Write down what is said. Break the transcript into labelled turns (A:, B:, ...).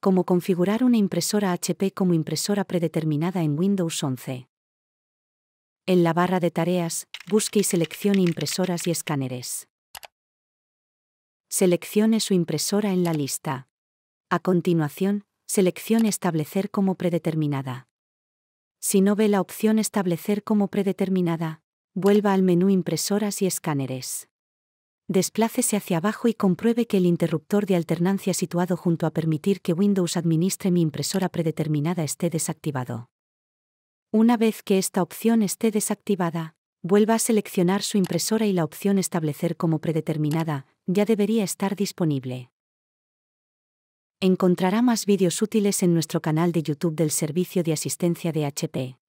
A: Cómo configurar una impresora HP como impresora predeterminada en Windows 11. En la barra de tareas, busque y seleccione impresoras y escáneres. Seleccione su impresora en la lista. A continuación, seleccione Establecer como predeterminada. Si no ve la opción Establecer como predeterminada, vuelva al menú Impresoras y escáneres desplácese hacia abajo y compruebe que el interruptor de alternancia situado junto a permitir que Windows administre mi impresora predeterminada esté desactivado. Una vez que esta opción esté desactivada, vuelva a seleccionar su impresora y la opción establecer como predeterminada ya debería estar disponible. Encontrará más vídeos útiles en nuestro canal de YouTube del servicio de asistencia de
B: HP.